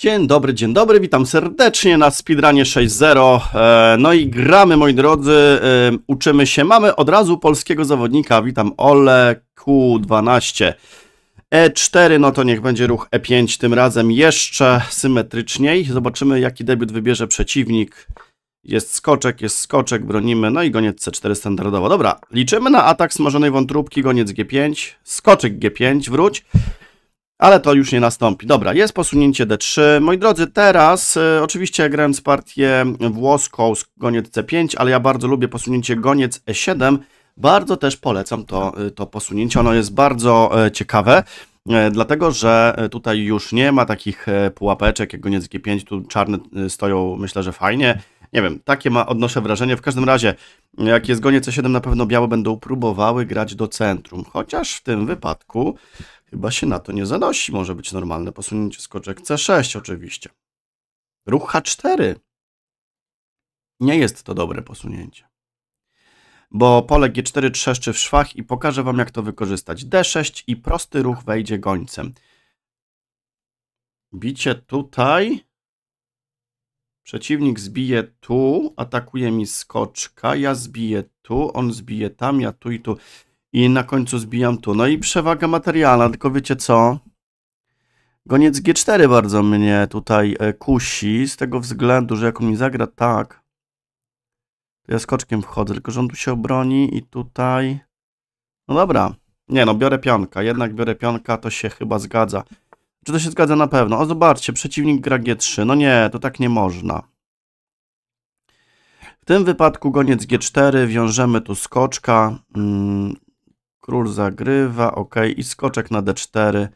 Dzień dobry, dzień dobry, witam serdecznie na Speedrunie 6.0. E, no i gramy, moi drodzy, e, uczymy się. Mamy od razu polskiego zawodnika, witam Ole Q12. E4, no to niech będzie ruch E5, tym razem jeszcze symetryczniej. Zobaczymy, jaki debiut wybierze przeciwnik. Jest skoczek, jest skoczek, bronimy, no i goniec C4 standardowo. Dobra, liczymy na atak smażonej wątróbki, goniec G5, skoczek G5, wróć ale to już nie nastąpi. Dobra, jest posunięcie D3. Moi drodzy, teraz y, oczywiście grając partię włoską z goniec C5, ale ja bardzo lubię posunięcie goniec E7. Bardzo też polecam to, e, to posunięcie. Ono jest bardzo y, ciekawe, y, dlatego że tutaj już nie ma takich pułapeczek jak goniec G5. Tu czarne stoją, myślę, że fajnie. Nie wiem, takie ma, odnoszę wrażenie. W każdym razie, jak jest gonie C7, na pewno białe będą próbowały grać do centrum. Chociaż w tym wypadku chyba się na to nie zanosi. Może być normalne posunięcie skoczek C6 oczywiście. Ruch H4. Nie jest to dobre posunięcie. Bo pole G4 trzeszczy w szwach i pokażę Wam, jak to wykorzystać. D6 i prosty ruch wejdzie gońcem. Bicie tutaj Przeciwnik zbije tu, atakuje mi skoczka, ja zbiję tu, on zbije tam, ja tu i tu. I na końcu zbijam tu. No i przewaga materialna, tylko wiecie co? Goniec G4 bardzo mnie tutaj e, kusi, z tego względu, że jak on mi zagra tak, to ja skoczkiem wchodzę, tylko że on tu się obroni i tutaj... No dobra. Nie no, biorę pionka, jednak biorę pionka, to się chyba zgadza. Czy to się zgadza na pewno? O, zobaczcie, przeciwnik gra G3. No nie, to tak nie można. W tym wypadku goniec G4, wiążemy tu skoczka. Mm, król zagrywa, ok. I skoczek na D4.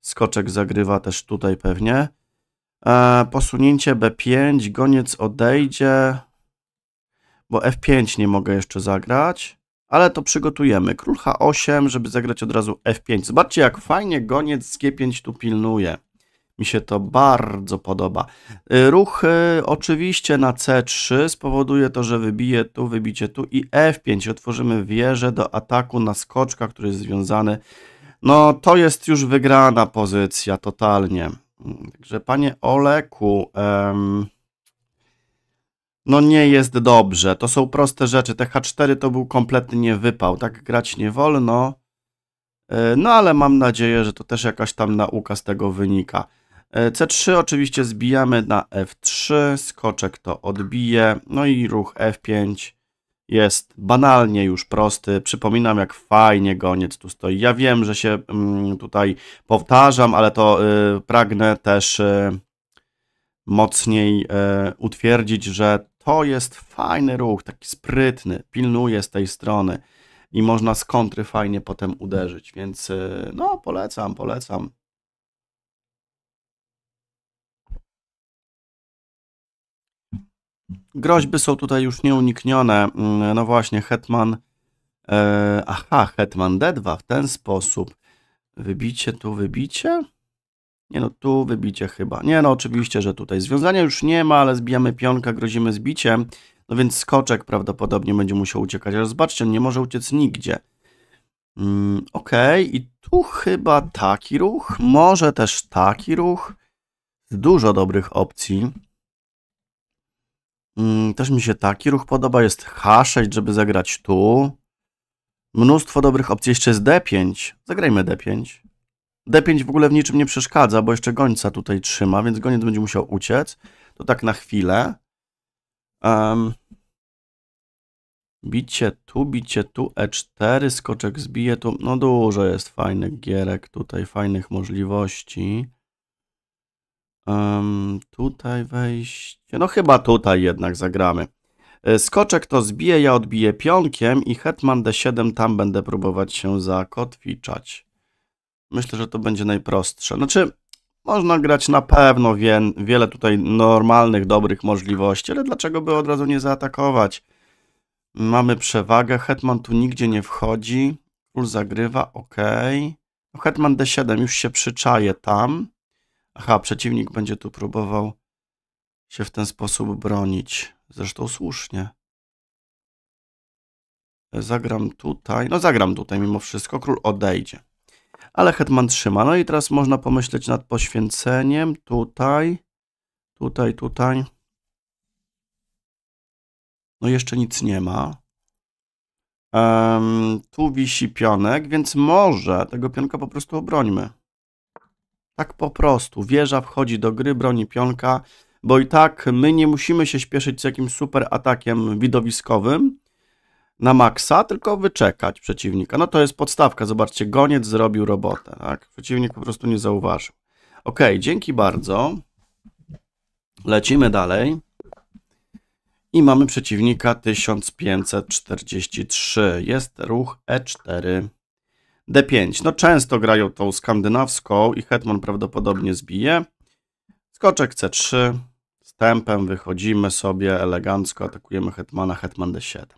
Skoczek zagrywa też tutaj pewnie. E, posunięcie B5, goniec odejdzie, bo F5 nie mogę jeszcze zagrać ale to przygotujemy. Król H8, żeby zagrać od razu F5. Zobaczcie, jak fajnie goniec z G5 tu pilnuje. Mi się to bardzo podoba. Y, Ruch oczywiście na C3 spowoduje to, że wybije tu, wybicie tu i F5. Otworzymy wieżę do ataku na skoczka, który jest związany. No to jest już wygrana pozycja totalnie. Także panie Oleku... Em no nie jest dobrze. To są proste rzeczy. Te H4 to był kompletnie wypał. Tak grać nie wolno. E, no ale mam nadzieję, że to też jakaś tam nauka z tego wynika. E, C3 oczywiście zbijamy na F3, skoczek to odbije, no i ruch F5 jest banalnie już prosty. Przypominam, jak fajnie goniec tu stoi. Ja wiem, że się mm, tutaj powtarzam, ale to y, pragnę też y, mocniej e, utwierdzić, że to jest fajny ruch, taki sprytny, pilnuje z tej strony i można z kontry fajnie potem uderzyć, więc y, no polecam, polecam. Groźby są tutaj już nieuniknione. Mm, no właśnie, Hetman. E, aha, Hetman D2 w ten sposób. Wybicie tu, wybicie? Nie no, tu wybicie chyba. Nie no, oczywiście, że tutaj związania już nie ma, ale zbijamy pionka, grozimy zbiciem. No więc skoczek prawdopodobnie będzie musiał uciekać. Ale zobaczcie, on nie może uciec nigdzie. Mm, Okej, okay. i tu chyba taki ruch. Może też taki ruch. Dużo dobrych opcji. Mm, też mi się taki ruch podoba. Jest H6, żeby zagrać tu. Mnóstwo dobrych opcji. Jeszcze jest D5. Zagrajmy D5. D5 w ogóle w niczym nie przeszkadza, bo jeszcze gońca tutaj trzyma, więc goniec będzie musiał uciec. To tak na chwilę. Um, bicie tu, bicie tu, E4, skoczek zbije tu. No dużo jest fajnych gierek tutaj, fajnych możliwości. Um, tutaj wejście. No chyba tutaj jednak zagramy. E, skoczek to zbije, ja odbiję pionkiem i hetman D7 tam będę próbować się zakotwiczać. Myślę, że to będzie najprostsze. Znaczy, można grać na pewno wie, wiele tutaj normalnych, dobrych możliwości, ale dlaczego by od razu nie zaatakować? Mamy przewagę, hetman tu nigdzie nie wchodzi, król zagrywa, ok. No, hetman d7 już się przyczaje tam. Aha, przeciwnik będzie tu próbował się w ten sposób bronić. Zresztą słusznie. Zagram tutaj. No zagram tutaj mimo wszystko. Król odejdzie ale hetman trzyma. No i teraz można pomyśleć nad poświęceniem. Tutaj, tutaj, tutaj. No jeszcze nic nie ma. Um, tu wisi pionek, więc może tego pionka po prostu obrońmy. Tak po prostu. Wieża wchodzi do gry, broni pionka, bo i tak my nie musimy się śpieszyć z jakimś super atakiem widowiskowym, na maksa, tylko wyczekać przeciwnika. No to jest podstawka, zobaczcie, goniec zrobił robotę, tak? Przeciwnik po prostu nie zauważył. Ok, dzięki bardzo. Lecimy dalej. I mamy przeciwnika 1543. Jest ruch E4, D5. No często grają tą skandynawską i hetman prawdopodobnie zbije. Skoczek C3. Z tempem wychodzimy sobie elegancko, atakujemy hetmana, hetman D7.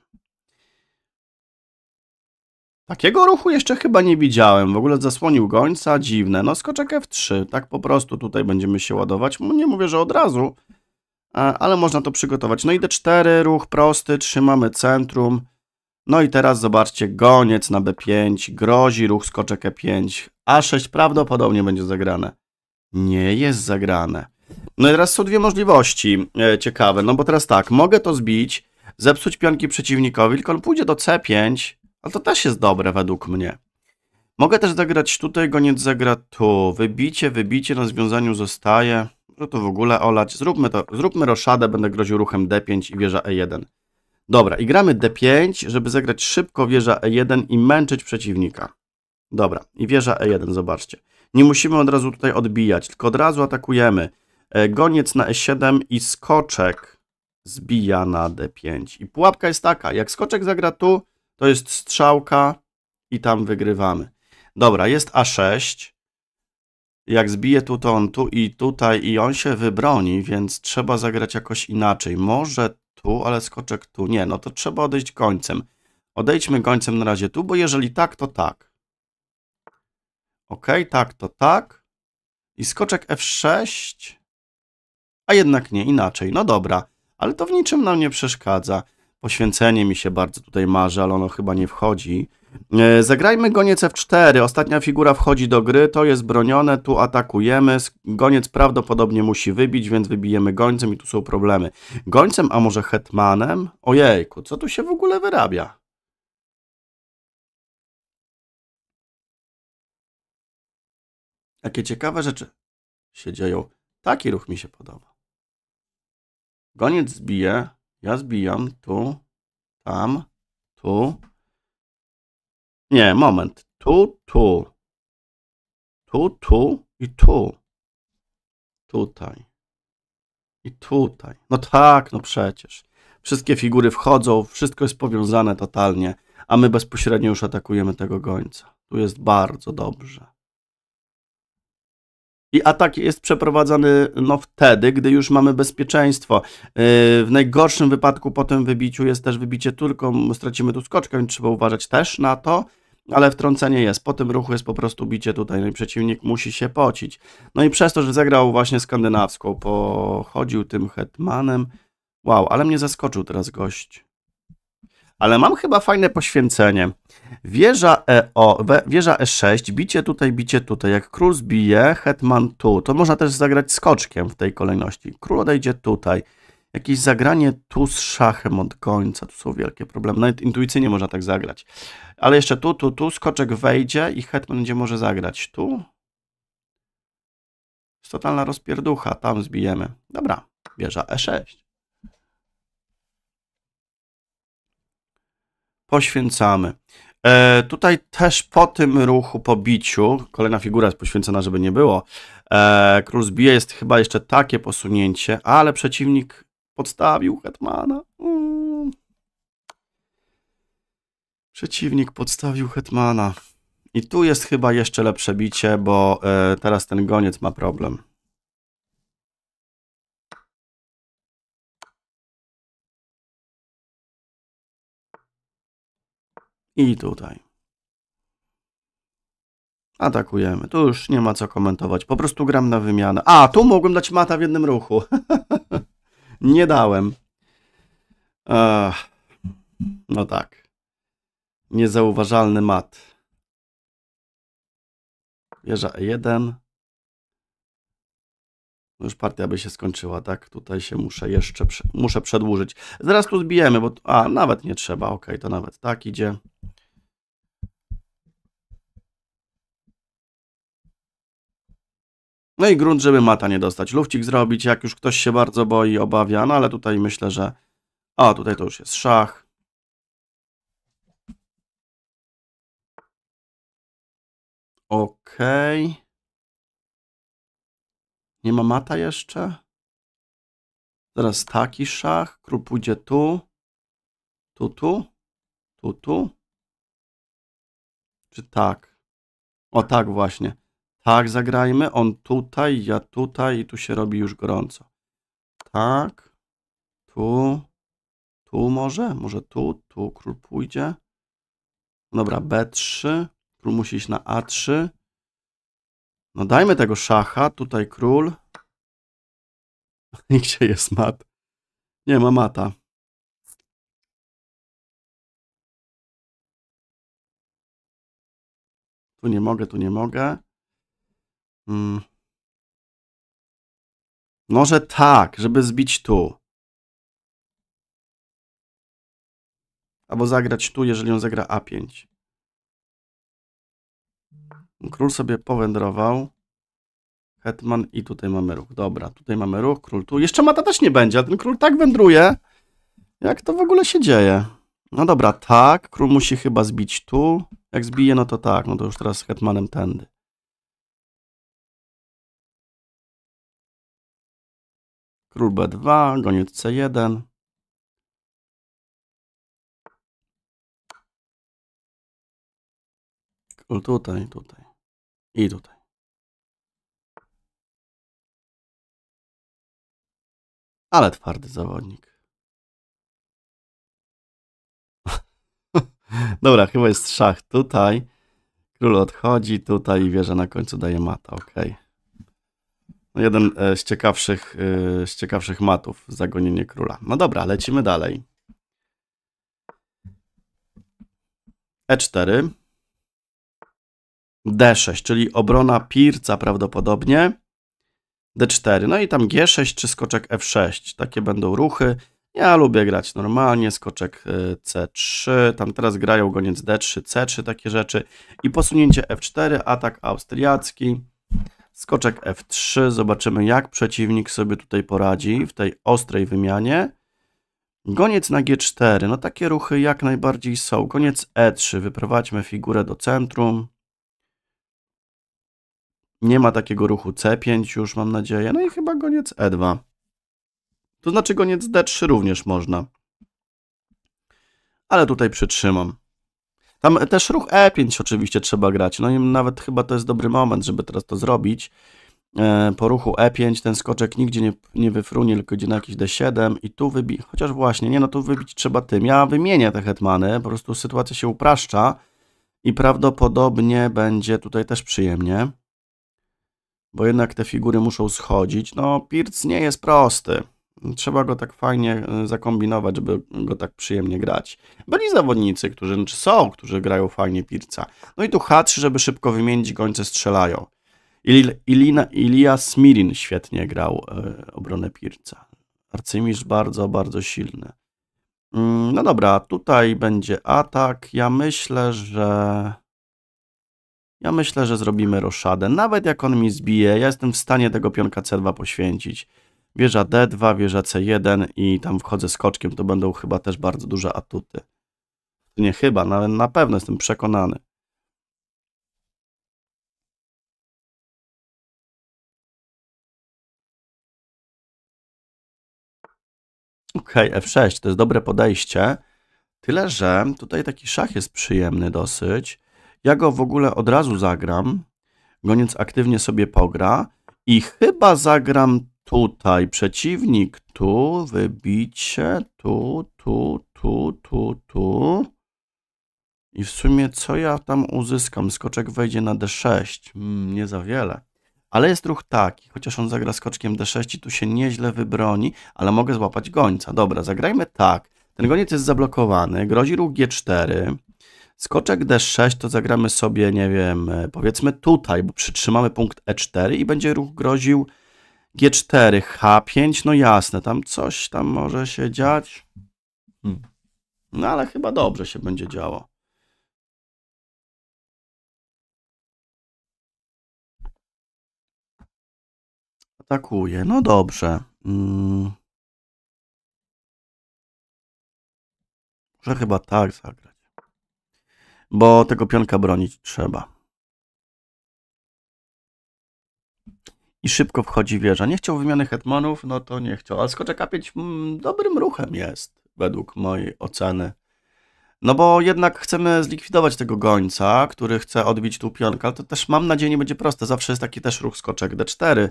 Takiego ruchu jeszcze chyba nie widziałem. W ogóle zasłonił gońca, dziwne. No skoczek F3, tak po prostu tutaj będziemy się ładować. Nie mówię, że od razu, e, ale można to przygotować. No i D4, ruch prosty, trzymamy centrum. No i teraz zobaczcie, goniec na B5, grozi ruch skoczek E5. A6 prawdopodobnie będzie zagrane. Nie jest zagrane. No i teraz są dwie możliwości e, ciekawe, no bo teraz tak, mogę to zbić, zepsuć pionki przeciwnikowi, tylko on pójdzie do C5, ale to też jest dobre według mnie. Mogę też zagrać tutaj, goniec zagra tu. Wybicie, wybicie na związaniu zostaje. Może to w ogóle olać. Zróbmy to, zróbmy roszadę, będę groził ruchem D5 i wieża E1. Dobra, i gramy D5, żeby zagrać szybko wieża E1 i męczyć przeciwnika. Dobra, i wieża E1, zobaczcie. Nie musimy od razu tutaj odbijać, tylko od razu atakujemy. E, goniec na E7 i skoczek zbija na D5. I pułapka jest taka, jak skoczek zagra tu, to jest strzałka i tam wygrywamy. Dobra, jest A6. Jak zbije tu, to on tu i tutaj i on się wybroni, więc trzeba zagrać jakoś inaczej. Może tu, ale skoczek tu. Nie, no to trzeba odejść końcem. Odejdźmy końcem na razie tu, bo jeżeli tak, to tak. Ok, tak, to tak. I skoczek F6. A jednak nie, inaczej. No dobra, ale to w niczym nam nie przeszkadza. Poświęcenie mi się bardzo tutaj marzy, ale ono chyba nie wchodzi. E, zagrajmy goniec F4. Ostatnia figura wchodzi do gry, to jest bronione, tu atakujemy. Goniec prawdopodobnie musi wybić, więc wybijemy gońcem i tu są problemy. Gońcem, a może hetmanem? Ojejku, co tu się w ogóle wyrabia? Jakie ciekawe rzeczy się dzieją. Taki ruch mi się podoba. Goniec zbije, ja zbijam tu, tam, tu. Nie, moment. Tu, tu. Tu, tu i tu. Tutaj. I tutaj. No tak, no przecież. Wszystkie figury wchodzą, wszystko jest powiązane totalnie, a my bezpośrednio już atakujemy tego gońca. Tu jest bardzo dobrze. I atak jest przeprowadzany no, wtedy, gdy już mamy bezpieczeństwo. Yy, w najgorszym wypadku po tym wybiciu jest też wybicie Turką, stracimy tu skoczkę, więc trzeba uważać też na to ale wtrącenie jest. Po tym ruchu jest po prostu bicie tutaj, no i przeciwnik musi się pocić. No i przez to, że zagrał właśnie skandynawską, pochodził tym hetmanem. Wow, ale mnie zaskoczył teraz gość ale mam chyba fajne poświęcenie. Wieża EO, wieża E6, bicie tutaj, bicie tutaj. Jak król zbije, hetman tu, to można też zagrać skoczkiem w tej kolejności. Król odejdzie tutaj. Jakieś zagranie tu z szachem od końca, tu są wielkie problemy. Nawet intuicyjnie można tak zagrać. Ale jeszcze tu, tu, tu, skoczek wejdzie i hetman będzie może zagrać tu. Jest totalna rozpierducha, tam zbijemy. Dobra, wieża E6. poświęcamy. E, tutaj też po tym ruchu, po biciu, kolejna figura jest poświęcona, żeby nie było. E, król zbije, jest chyba jeszcze takie posunięcie, ale przeciwnik podstawił hetmana. Mm. Przeciwnik podstawił hetmana. I tu jest chyba jeszcze lepsze bicie, bo e, teraz ten goniec ma problem. i tutaj. Atakujemy. Tu już nie ma co komentować. Po prostu gram na wymianę. A, tu mogłem dać mata w jednym ruchu. nie dałem. no tak. Niezauważalny mat. Wieża E1. No już partia by się skończyła, tak? Tutaj się muszę jeszcze, muszę przedłużyć. Zaraz tu zbijemy, bo... A, nawet nie trzeba, ok, to nawet tak idzie. No i grunt, żeby mata nie dostać. Lufcik zrobić, jak już ktoś się bardzo boi, obawia, no ale tutaj myślę, że... O, tutaj to już jest szach. Okej. Okay. Nie ma mata jeszcze? Teraz taki szach. Król pójdzie tu. Tu, tu. Tu, tu. Czy tak? O tak właśnie. Tak zagrajmy, on tutaj, ja tutaj i tu się robi już gorąco. Tak, tu, tu może, może tu, tu król pójdzie. Dobra, B3, król musi iść na A3. No dajmy tego szacha, tutaj król. gdzie jest mat? Nie ma mata. Tu nie mogę, tu nie mogę. Hmm. Może tak, żeby zbić tu. Albo zagrać tu, jeżeli on zagra A5. Król sobie powędrował. Hetman i tutaj mamy ruch. Dobra, tutaj mamy ruch, król tu. Jeszcze mata też nie będzie, a ten król tak wędruje. Jak to w ogóle się dzieje? No dobra, tak, król musi chyba zbić tu. Jak zbije, no to tak, no to już teraz z hetmanem tędy. Król B2, goniec C1. Król tutaj, tutaj i tutaj. Ale twardy zawodnik. Dobra, chyba jest szach tutaj. Król odchodzi tutaj i wieża na końcu daje mata, okej. Okay. No jeden e, z ciekawszych, e, z ciekawszych matów, Zagonienie Króla. No dobra, lecimy dalej. E4. D6, czyli obrona pirca prawdopodobnie. D4, no i tam G6 czy skoczek F6. Takie będą ruchy. Ja lubię grać normalnie, skoczek e, C3, tam teraz grają goniec D3, C3, takie rzeczy. I posunięcie F4, atak austriacki. Skoczek F3, zobaczymy jak przeciwnik sobie tutaj poradzi mhm. w tej ostrej wymianie. Goniec na G4, no takie ruchy jak najbardziej są. Goniec E3, wyprowadźmy figurę do centrum. Nie ma takiego ruchu C5 już, mam nadzieję. No i chyba goniec E2. To znaczy goniec D3 również można. Ale tutaj przytrzymam. Tam też ruch E5 oczywiście trzeba grać. No i nawet chyba to jest dobry moment, żeby teraz to zrobić. E, po ruchu E5 ten skoczek nigdzie nie, nie wyfrunie, tylko idzie na jakiś D7 i tu wybić. Chociaż właśnie, nie no, tu wybić trzeba tym. Ja wymienię te hetmany, po prostu sytuacja się upraszcza i prawdopodobnie będzie tutaj też przyjemnie bo jednak te figury muszą schodzić. No, Pirc nie jest prosty trzeba go tak fajnie e, zakombinować, żeby go tak przyjemnie grać. Byli zawodnicy, którzy znaczy są, którzy grają fajnie Pirca. No i tu H3, żeby szybko wymienić gońce strzelają. Il, Ilina, Ilia Smirin świetnie grał e, obronę Pirca. Arcymistrz bardzo, bardzo silny. Mm, no dobra, tutaj będzie atak. Ja myślę, że... Ja myślę, że zrobimy roszadę. Nawet jak on mi zbije, ja jestem w stanie tego pionka C2 poświęcić wieża D2, wieża C1 i tam wchodzę skoczkiem, to będą chyba też bardzo duże atuty. Nie chyba, na, na pewno jestem przekonany. OK, F6 to jest dobre podejście. Tyle, że tutaj taki szach jest przyjemny dosyć. Ja go w ogóle od razu zagram. Goniec aktywnie sobie pogra. I chyba zagram Tutaj przeciwnik, tu wybicie, tu, tu, tu, tu, tu. I w sumie co ja tam uzyskam? Skoczek wejdzie na d6. Mm, nie za wiele. Ale jest ruch taki, chociaż on zagra skoczkiem d6 i tu się nieźle wybroni, ale mogę złapać gońca. Dobra, zagrajmy tak. Ten goniec jest zablokowany, grozi ruch g4. Skoczek d6 to zagramy sobie, nie wiem, e, powiedzmy tutaj, bo przytrzymamy punkt e4 i będzie ruch groził G4, H5, no jasne, tam coś tam może się dziać. Hmm. No ale chyba dobrze się będzie działo. Atakuje, no dobrze. muszę mm. chyba tak zagrać. Bo tego pionka bronić trzeba i szybko wchodzi wieża. Nie chciał wymiany hetmanów, no to nie chciał. Ale skoczek A5 mm, dobrym ruchem jest, według mojej oceny. No bo jednak chcemy zlikwidować tego gońca, który chce odbić tu pionka, ale to też mam nadzieję nie będzie proste. Zawsze jest taki też ruch skoczek D4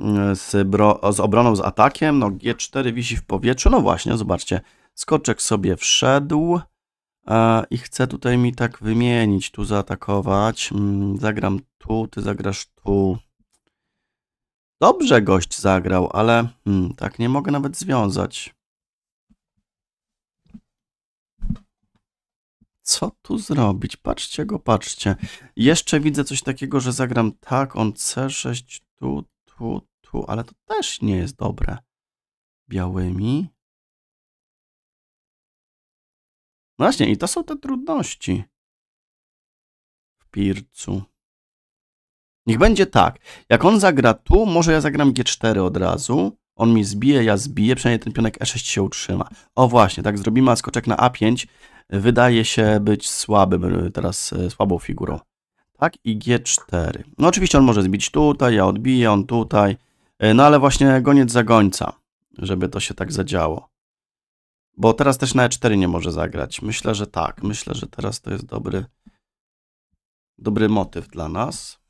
mm, z, bro, z obroną, z atakiem. No G4 wisi w powietrzu. No właśnie, zobaczcie. Skoczek sobie wszedł e, i chce tutaj mi tak wymienić, tu zaatakować. Mm, zagram tu, ty zagrasz tu. Dobrze gość zagrał, ale hmm, tak nie mogę nawet związać. Co tu zrobić? Patrzcie go, patrzcie. Jeszcze widzę coś takiego, że zagram tak, on C6, tu, tu, tu, ale to też nie jest dobre. Białymi. No właśnie, i to są te trudności w pircu. Niech będzie tak. Jak on zagra tu, może ja zagram G4 od razu. On mi zbije, ja zbiję, przynajmniej ten pionek E6 się utrzyma. O właśnie, tak zrobimy, a skoczek na A5 wydaje się być słabym, y, teraz y, słabą figurą. Tak, i G4. No oczywiście on może zbić tutaj, ja odbiję, on tutaj. Y, no ale właśnie goniec za gońca, żeby to się tak zadziało. Bo teraz też na E4 nie może zagrać. Myślę, że tak. Myślę, że teraz to jest dobry, dobry motyw dla nas.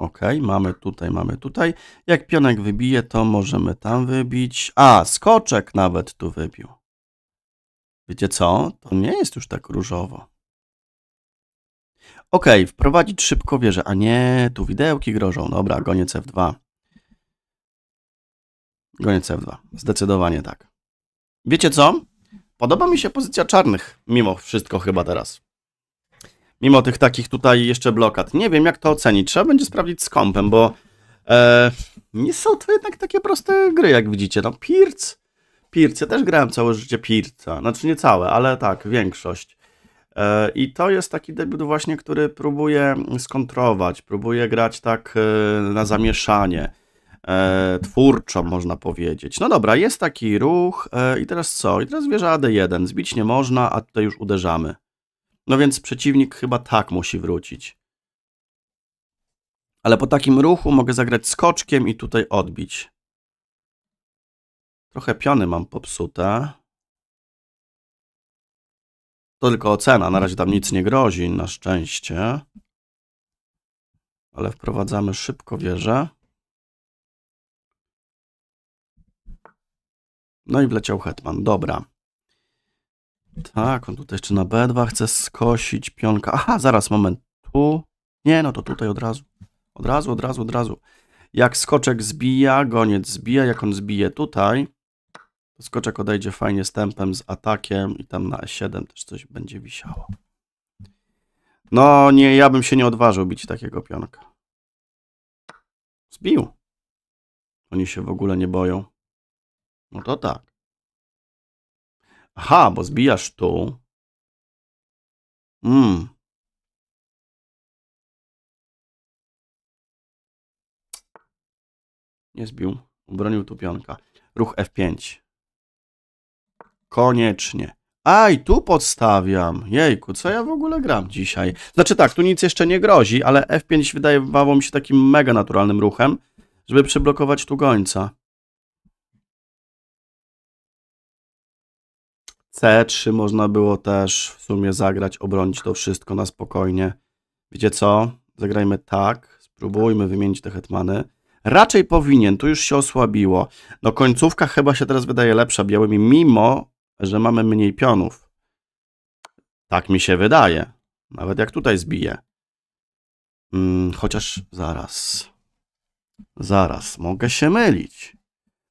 Ok, mamy tutaj, mamy tutaj. Jak pionek wybije, to możemy tam wybić. A, skoczek nawet tu wybił. Wiecie co? To nie jest już tak różowo. Ok, wprowadzić szybko wieżę. A nie, tu widełki grożą. Dobra, goniec cf 2 Goniec cf 2 Zdecydowanie tak. Wiecie co? Podoba mi się pozycja czarnych, mimo wszystko chyba teraz. Mimo tych takich tutaj jeszcze blokad. Nie wiem, jak to ocenić. Trzeba będzie sprawdzić z kompem, bo e, nie są to jednak takie proste gry, jak widzicie. No, Pirc. Pirc. Ja też grałem całe życie Pirca. Znaczy nie całe, ale tak, większość. E, I to jest taki debiut właśnie, który próbuje skontrować, próbuje grać tak e, na zamieszanie e, twórczo, można powiedzieć. No dobra, jest taki ruch e, i teraz co? I teraz wieża AD1, zbić nie można, a tutaj już uderzamy. No więc przeciwnik chyba tak musi wrócić. Ale po takim ruchu mogę zagrać skoczkiem i tutaj odbić. Trochę piony mam popsute. To tylko ocena, na razie tam nic nie grozi, na szczęście. Ale wprowadzamy szybko wieżę. No i wleciał hetman, dobra. Tak, on tutaj jeszcze na B2 chce skosić pionka. Aha, zaraz, moment. Tu? Nie, no to tutaj od razu. Od razu, od razu, od razu. Jak skoczek zbija, goniec zbija, jak on zbije tutaj, to skoczek odejdzie fajnie z tempem, z atakiem i tam na E7 też coś będzie wisiało. No nie, ja bym się nie odważył bić takiego pionka. Zbił. Oni się w ogóle nie boją. No to tak. Aha, bo zbijasz tu. Mm. Nie zbił. Ubronił tu pionka. Ruch F5. Koniecznie. Aj, tu podstawiam. Jejku, co ja w ogóle gram dzisiaj? Znaczy tak, tu nic jeszcze nie grozi, ale F5 wydaje mi się takim mega naturalnym ruchem, żeby przyblokować tu gońca. C3 można było też w sumie zagrać, obronić to wszystko na spokojnie. Wiecie co? Zagrajmy tak, spróbujmy wymienić te hetmany. Raczej powinien, tu już się osłabiło. No końcówka chyba się teraz wydaje lepsza białymi, mimo, że mamy mniej pionów. Tak mi się wydaje. Nawet jak tutaj zbije. Hmm, chociaż zaraz. Zaraz, mogę się mylić.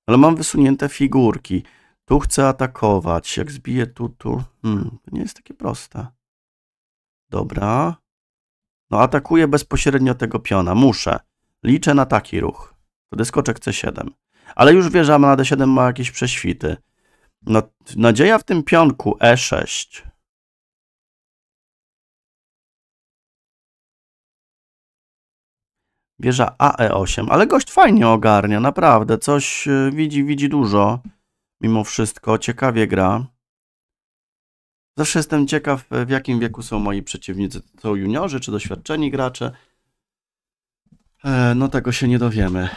Ale mam wysunięte figurki. Tu chcę atakować. Jak zbiję tu, tu... Hmm, to nie jest takie proste. Dobra. No atakuję bezpośrednio tego piona. Muszę. Liczę na taki ruch. To dyskoczek C7. Ale już wieża na D7 ma jakieś prześwity. No, nadzieja w tym pionku E6. Wieża AE8, ale gość fajnie ogarnia, naprawdę, coś y, widzi, widzi dużo mimo wszystko ciekawie gra. Zawsze jestem ciekaw, e, w jakim wieku są moi przeciwnicy. To są juniorzy czy doświadczeni gracze. E, no tego się nie dowiemy.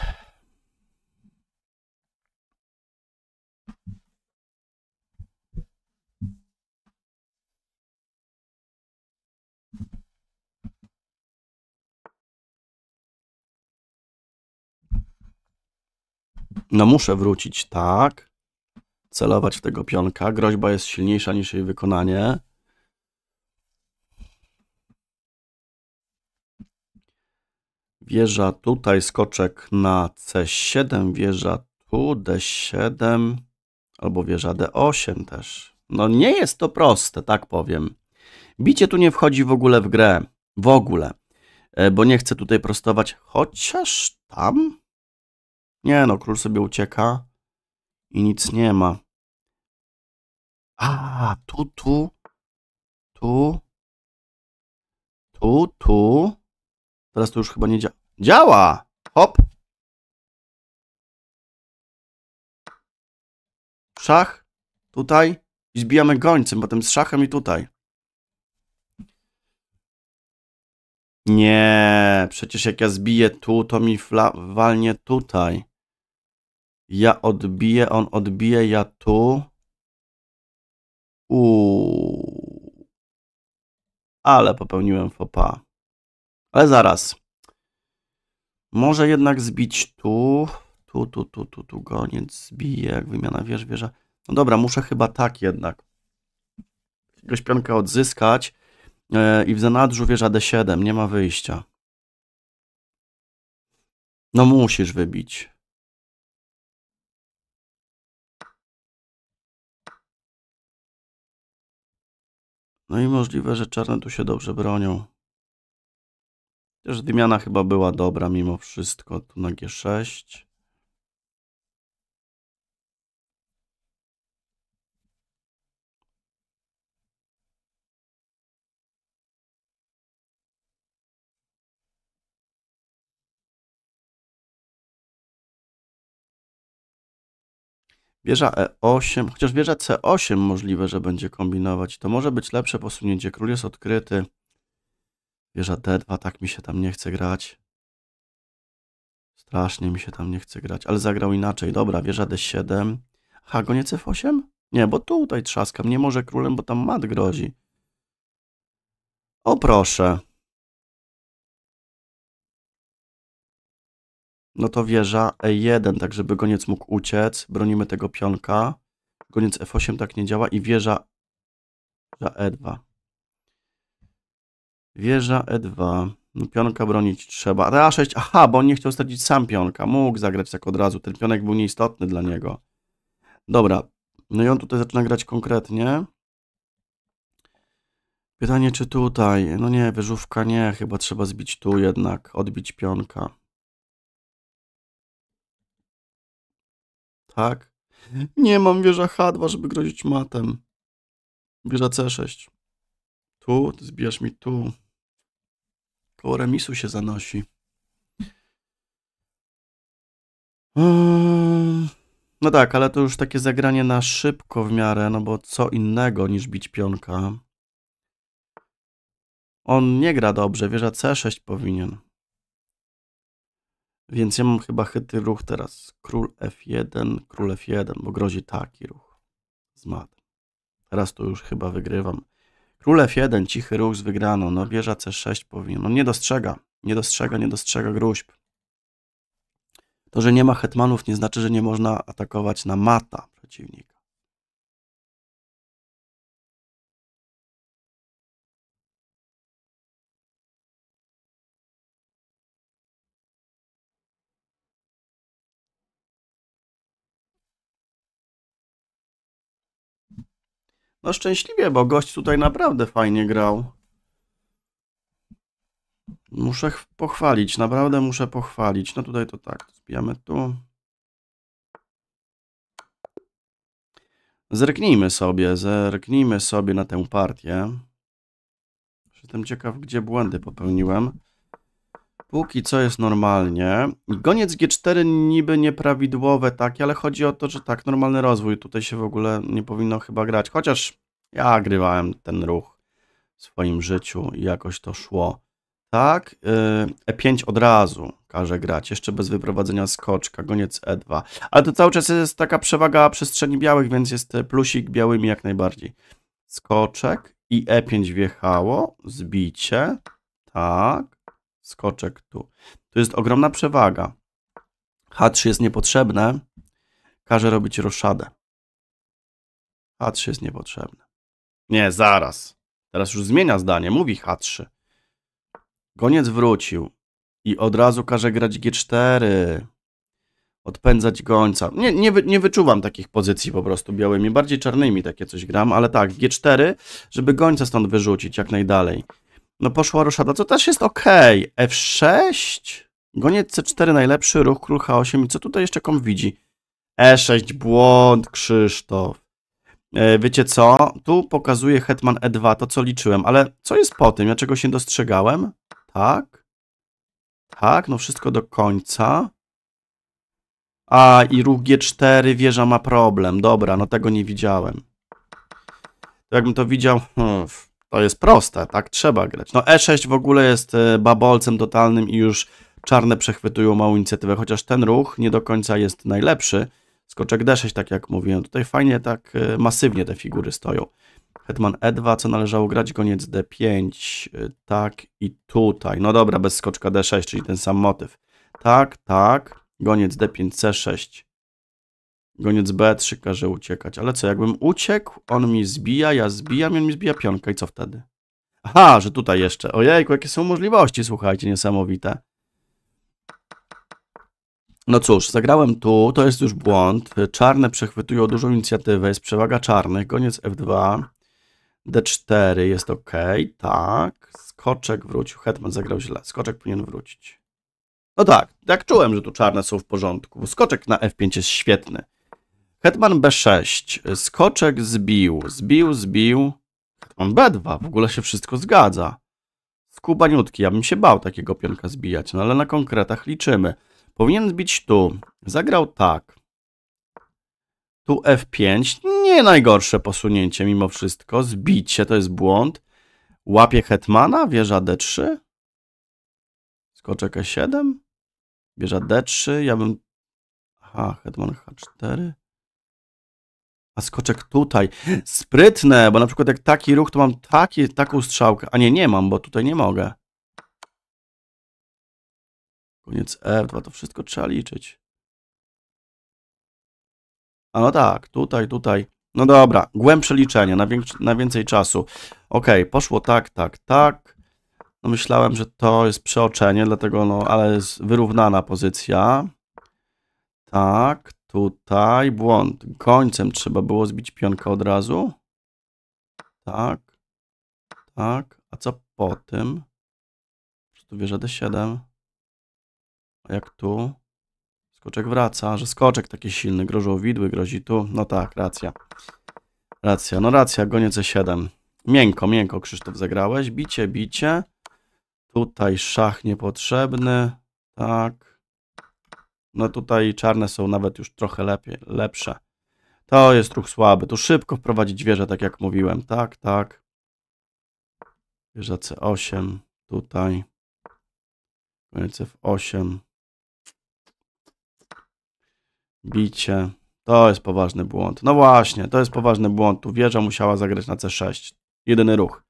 No muszę wrócić, tak celować w tego pionka. Groźba jest silniejsza niż jej wykonanie. Wieża tutaj, skoczek na C7, wieża tu, D7 albo wieża D8 też. No nie jest to proste, tak powiem. Bicie tu nie wchodzi w ogóle w grę. W ogóle. E, bo nie chcę tutaj prostować, chociaż tam? Nie no, król sobie ucieka i nic nie ma. A, tu, tu, tu, tu, tu. Teraz to już chyba nie działa. Działa! Hop! Szach, tutaj i zbijamy gońcem, potem z szachem i tutaj. Nie, przecież jak ja zbiję tu, to mi walnie tutaj. Ja odbiję, on odbije, ja tu. U, Ale popełniłem fopa. Ale zaraz. Może jednak zbić tu. Tu, tu, tu, tu, tu. Goniec zbije, jak wymiana wież, wieża. No dobra, muszę chyba tak jednak. Jakiegoś pionka odzyskać. Yy, I w zanadrzu wieża D7. Nie ma wyjścia. No musisz wybić. No i możliwe, że czarne tu się dobrze bronią. Też wymiana chyba była dobra mimo wszystko. Tu na G6. Wieża E8, chociaż wieża C8 możliwe, że będzie kombinować. To może być lepsze posunięcie. Król jest odkryty. Wieża D2, tak mi się tam nie chce grać. Strasznie mi się tam nie chce grać, ale zagrał inaczej. Dobra, wieża D7. Aha, gonie c 8 Nie, bo tutaj trzaskam. Nie może królem, bo tam mat grozi. O proszę. no to wieża E1, tak żeby goniec mógł uciec. Bronimy tego pionka. Goniec F8 tak nie działa i wieża, wieża E2. Wieża E2. No, pionka bronić trzeba. A6, aha, bo on nie chciał stracić sam pionka. Mógł zagrać tak od razu. Ten pionek był nieistotny dla niego. Dobra. No i on tutaj zaczyna grać konkretnie. Pytanie, czy tutaj? No nie, wyżówka nie. Chyba trzeba zbić tu jednak. Odbić pionka. Tak. Nie mam wieża H2, żeby grozić matem. Wieża C6. Tu, zbijasz mi tu. Koło remisu się zanosi. Eee, no tak, ale to już takie zagranie na szybko w miarę, no bo co innego niż bić pionka. On nie gra dobrze, wieża C6 powinien. Więc ja mam chyba chyty ruch teraz. Król F1, król F1, bo grozi taki ruch. Z mat. Teraz to już chyba wygrywam. Król F1, cichy ruch z wygraną. No wieża C6 powinien. On no, nie dostrzega. Nie dostrzega, nie dostrzega gruźb. To, że nie ma hetmanów nie znaczy, że nie można atakować na mata przeciwnika. No szczęśliwie, bo gość tutaj naprawdę fajnie grał. Muszę pochwalić, naprawdę muszę pochwalić. No tutaj to tak, zbijamy tu. Zerknijmy sobie, zerknijmy sobie na tę partię. Jestem ciekaw, gdzie błędy popełniłem. Póki co jest normalnie. Goniec G4 niby nieprawidłowe takie, ale chodzi o to, że tak, normalny rozwój. Tutaj się w ogóle nie powinno chyba grać. Chociaż ja grywałem ten ruch w swoim życiu i jakoś to szło. Tak, y, E5 od razu każe grać, jeszcze bez wyprowadzenia skoczka, goniec E2. Ale to cały czas jest taka przewaga przestrzeni białych, więc jest plusik białymi jak najbardziej. Skoczek i E5 wjechało, zbicie, tak skoczek tu. To jest ogromna przewaga. H3 jest niepotrzebne, każe robić roszadę. H3 jest niepotrzebne. Nie, zaraz. Teraz już zmienia zdanie, mówi H3. Goniec wrócił i od razu każe grać G4. Odpędzać gońca. Nie, nie, nie wyczuwam takich pozycji po prostu białymi, bardziej czarnymi takie coś gram, ale tak, G4, żeby gońca stąd wyrzucić jak najdalej. No poszła ruszada, co też jest ok. F6, goniec C4, najlepszy ruch, król H8. I co tutaj jeszcze kom widzi? E6, błąd, Krzysztof. E, wiecie co? Tu pokazuje hetman E2, to co liczyłem, ale co jest po tym? Ja czegoś się dostrzegałem? Tak. Tak, no wszystko do końca. A, i ruch G4, wieża ma problem. Dobra, no tego nie widziałem. Jakbym to widział... Hmm. To jest proste, tak trzeba grać. No E6 w ogóle jest e, babolcem totalnym i już czarne przechwytują małą inicjatywę, chociaż ten ruch nie do końca jest najlepszy. Skoczek D6, tak jak mówiłem, tutaj fajnie tak e, masywnie te figury stoją. Hetman E2, co należało grać, koniec D5, e, tak i tutaj. No dobra, bez skoczka D6, czyli ten sam motyw. Tak, tak, goniec D5, C6, Goniec B3 każe uciekać. Ale co, jakbym uciekł, on mi zbija, ja zbijam i on mi zbija pionkę. I co wtedy? Aha, że tutaj jeszcze. Ojejku, jakie są możliwości, słuchajcie, niesamowite. No cóż, zagrałem tu, to jest już błąd. Czarne przechwytują dużą inicjatywę, jest przewaga czarnych. Goniec F2, D4 jest ok, tak. Skoczek wrócił, Hetman zagrał źle, skoczek powinien wrócić. No tak, tak czułem, że tu czarne są w porządku. Skoczek na F5 jest świetny. Hetman B6, skoczek zbił, zbił, zbił. Hetman B2, w ogóle się wszystko zgadza. Skubaniutki, ja bym się bał takiego pionka zbijać, no ale na konkretach liczymy. Powinien zbić tu, zagrał tak. Tu F5, nie najgorsze posunięcie mimo wszystko, zbicie to jest błąd. Łapie hetmana, wieża D3. Skoczek E7, wieża D3, ja bym... Aha, hetman H4. A skoczek tutaj. Sprytne, bo na przykład jak taki ruch, to mam taki, taką strzałkę. A nie, nie mam, bo tutaj nie mogę. Koniec F2, to wszystko trzeba liczyć. A no tak, tutaj, tutaj. No dobra, głębsze liczenie, na, na więcej czasu. Ok, poszło tak, tak, tak. No myślałem, że to jest przeoczenie, dlatego no, ale jest wyrównana pozycja. Tak, Tutaj błąd. Końcem trzeba było zbić pionkę od razu. Tak. Tak. A co po tym? tu wieża D7? A jak tu? Skoczek wraca, że skoczek taki silny, grożą widły, grozi tu. No tak, racja. Racja, no racja, gonię C7. Miękko, miękko Krzysztof zagrałeś. Bicie, bicie. Tutaj szach niepotrzebny. Tak. No tutaj czarne są nawet już trochę lepiej, lepsze. To jest ruch słaby. Tu szybko wprowadzić wieżę, tak jak mówiłem. Tak, tak. Wieża C8. Tutaj. Koniec F8. Bicie. To jest poważny błąd. No właśnie, to jest poważny błąd. Tu wieża musiała zagrać na C6. Jedyny ruch.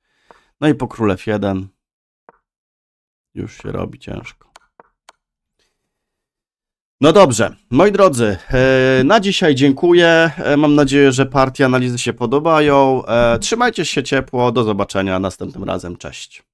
No i po królew 1. Już się robi ciężko. No dobrze, moi drodzy, e, na dzisiaj dziękuję. E, mam nadzieję, że partie analizy się podobają. E, trzymajcie się ciepło, do zobaczenia następnym razem. Cześć.